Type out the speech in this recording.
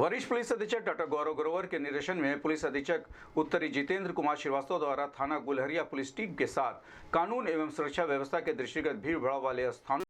वरिष्ठ पुलिस अधीक्षक डॉक्टर गौरव ग्रोवर के निरीक्षण में पुलिस अधीक्षक उत्तरी जितेंद्र कुमार श्रीवास्तव द्वारा थाना गुलहरिया पुलिस टीम के साथ कानून एवं सुरक्षा व्यवस्था के दृष्टिगत भीड़ भाड़ वाले स्थानों